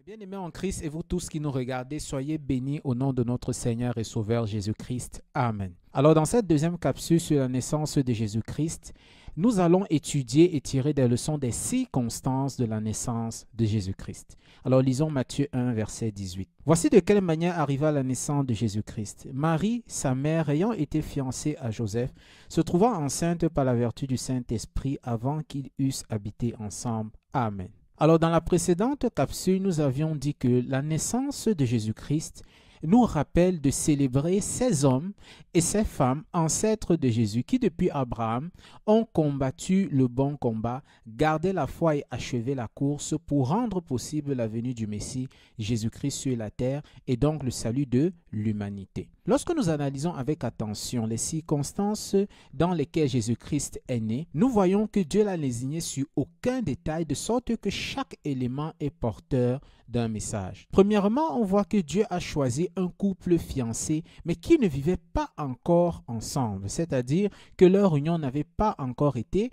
Eh Bien-aimés en Christ et vous tous qui nous regardez, soyez bénis au nom de notre Seigneur et Sauveur Jésus-Christ. Amen. Alors dans cette deuxième capsule sur la naissance de Jésus-Christ, nous allons étudier et tirer des leçons des circonstances de la naissance de Jésus-Christ. Alors lisons Matthieu 1, verset 18. Voici de quelle manière arriva la naissance de Jésus-Christ. Marie, sa mère, ayant été fiancée à Joseph, se trouvant enceinte par la vertu du Saint-Esprit avant qu'ils eussent habité ensemble. Amen. Alors dans la précédente capsule, nous avions dit que la naissance de Jésus-Christ nous rappelle de célébrer ces hommes et ces femmes ancêtres de Jésus qui depuis Abraham ont combattu le bon combat, gardé la foi et achevé la course pour rendre possible la venue du Messie Jésus-Christ sur la terre et donc le salut de l'humanité. Lorsque nous analysons avec attention les circonstances dans lesquelles Jésus-Christ est né, nous voyons que Dieu l'a désigné sur aucun détail de sorte que chaque élément est porteur d'un message. Premièrement, on voit que Dieu a choisi un couple fiancé, mais qui ne vivait pas encore ensemble, c'est-à-dire que leur union n'avait pas encore été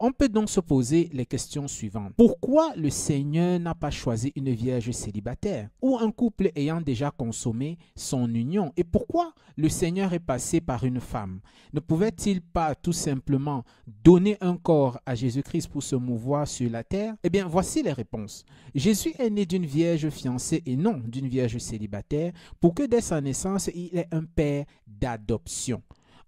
on peut donc se poser les questions suivantes. Pourquoi le Seigneur n'a pas choisi une vierge célibataire ou un couple ayant déjà consommé son union Et pourquoi le Seigneur est passé par une femme Ne pouvait-il pas tout simplement donner un corps à Jésus-Christ pour se mouvoir sur la terre Eh bien, voici les réponses. Jésus est né d'une vierge fiancée et non d'une vierge célibataire pour que dès sa naissance, il ait un père d'adoption.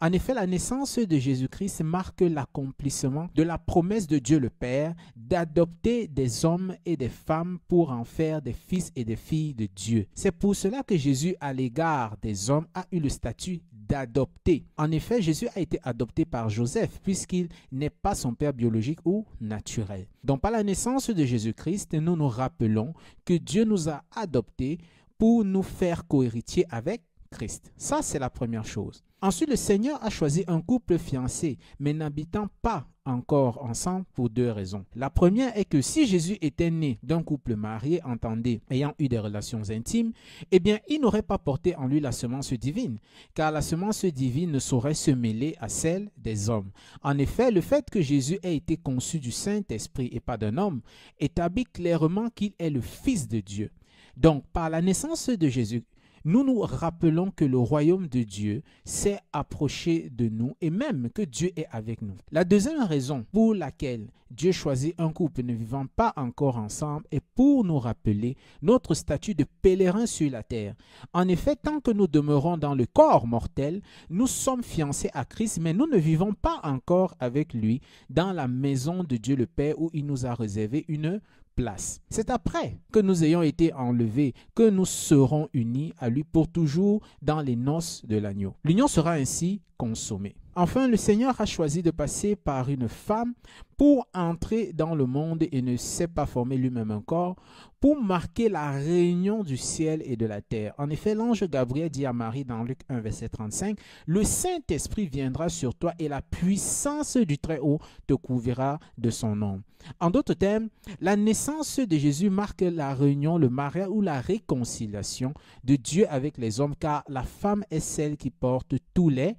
En effet, la naissance de Jésus-Christ marque l'accomplissement de la promesse de Dieu le Père d'adopter des hommes et des femmes pour en faire des fils et des filles de Dieu. C'est pour cela que Jésus, à l'égard des hommes, a eu le statut d'adopter. En effet, Jésus a été adopté par Joseph puisqu'il n'est pas son père biologique ou naturel. Donc par la naissance de Jésus-Christ, nous nous rappelons que Dieu nous a adoptés pour nous faire cohéritiers avec Christ. Ça, c'est la première chose. Ensuite, le Seigneur a choisi un couple fiancé, mais n'habitant pas encore ensemble pour deux raisons. La première est que si Jésus était né d'un couple marié, entendez, ayant eu des relations intimes, eh bien, il n'aurait pas porté en lui la semence divine, car la semence divine ne saurait se mêler à celle des hommes. En effet, le fait que Jésus ait été conçu du Saint-Esprit et pas d'un homme établit clairement qu'il est le Fils de Dieu. Donc, par la naissance de Jésus, nous nous rappelons que le royaume de Dieu s'est approché de nous et même que Dieu est avec nous. La deuxième raison pour laquelle Dieu choisit un couple ne vivant pas encore ensemble est pour nous rappeler notre statut de pèlerin sur la terre. En effet, tant que nous demeurons dans le corps mortel, nous sommes fiancés à Christ, mais nous ne vivons pas encore avec lui dans la maison de Dieu le Père où il nous a réservé une place. C'est après que nous ayons été enlevés que nous serons unis à lui pour toujours dans les noces de l'agneau. L'union sera ainsi consommée. Enfin, le Seigneur a choisi de passer par une femme pour entrer dans le monde et ne s'est pas formé lui-même encore, pour marquer la réunion du ciel et de la terre. En effet, l'ange Gabriel dit à Marie dans Luc 1, verset 35, Le Saint-Esprit viendra sur toi et la puissance du Très-Haut te couvrira de son nom. En d'autres termes, la naissance de Jésus marque la réunion, le mariage ou la réconciliation de Dieu avec les hommes, car la femme est celle qui porte tous les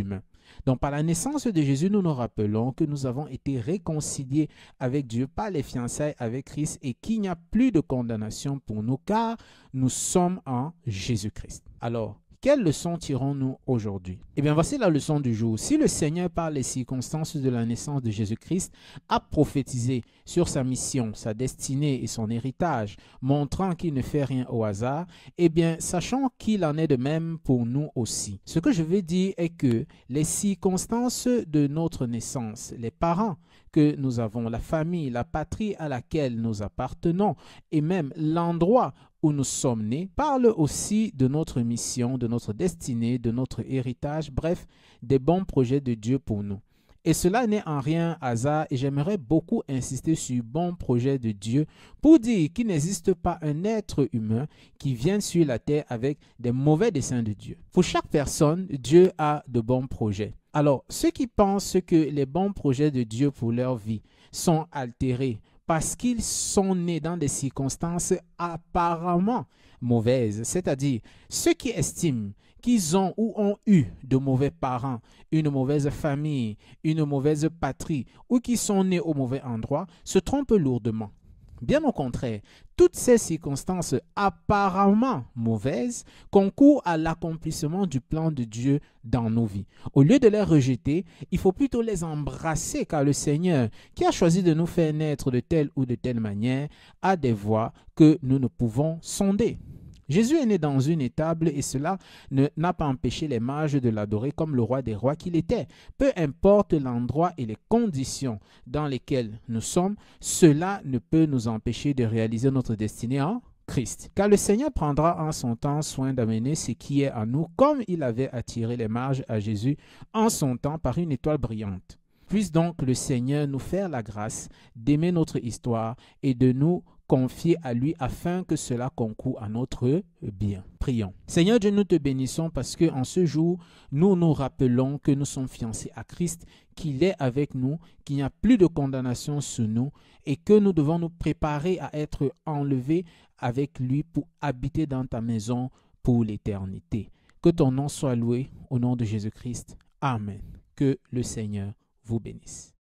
humains. Donc par la naissance de Jésus, nous nous rappelons que nous avons été réconciliés avec Dieu par les fiançailles avec Christ et qu'il n'y a plus de condamnation pour nous car nous sommes en Jésus-Christ. Alors, quelle leçon tirons-nous aujourd'hui Eh bien, voici la leçon du jour. Si le Seigneur, par les circonstances de la naissance de Jésus-Christ, a prophétisé sur sa mission, sa destinée et son héritage, montrant qu'il ne fait rien au hasard, eh bien, sachons qu'il en est de même pour nous aussi. Ce que je veux dire est que les circonstances de notre naissance, les parents que nous avons, la famille, la patrie à laquelle nous appartenons, et même l'endroit nous sommes nés parle aussi de notre mission, de notre destinée, de notre héritage, bref, des bons projets de Dieu pour nous. Et cela n'est en rien hasard et j'aimerais beaucoup insister sur bons projets de Dieu pour dire qu'il n'existe pas un être humain qui vient sur la terre avec des mauvais desseins de Dieu. Pour chaque personne, Dieu a de bons projets. Alors, ceux qui pensent que les bons projets de Dieu pour leur vie sont altérés parce qu'ils sont nés dans des circonstances apparemment mauvaises. C'est-à-dire, ceux qui estiment qu'ils ont ou ont eu de mauvais parents, une mauvaise famille, une mauvaise patrie, ou qui sont nés au mauvais endroit, se trompent lourdement. Bien au contraire, toutes ces circonstances apparemment mauvaises concourent à l'accomplissement du plan de Dieu dans nos vies. Au lieu de les rejeter, il faut plutôt les embrasser car le Seigneur, qui a choisi de nous faire naître de telle ou de telle manière, a des voies que nous ne pouvons sonder. Jésus est né dans une étable et cela n'a pas empêché les mages de l'adorer comme le roi des rois qu'il était. Peu importe l'endroit et les conditions dans lesquelles nous sommes, cela ne peut nous empêcher de réaliser notre destinée en Christ. Car le Seigneur prendra en son temps soin d'amener ce qui est à nous comme il avait attiré les mages à Jésus en son temps par une étoile brillante. Puisse donc le Seigneur nous faire la grâce d'aimer notre histoire et de nous confier à lui afin que cela concourt à notre bien. Prions. Seigneur Dieu, nous te bénissons parce que en ce jour, nous nous rappelons que nous sommes fiancés à Christ, qu'il est avec nous, qu'il n'y a plus de condamnation sur nous et que nous devons nous préparer à être enlevés avec lui pour habiter dans ta maison pour l'éternité. Que ton nom soit loué au nom de Jésus-Christ. Amen. Que le Seigneur vous bénisse.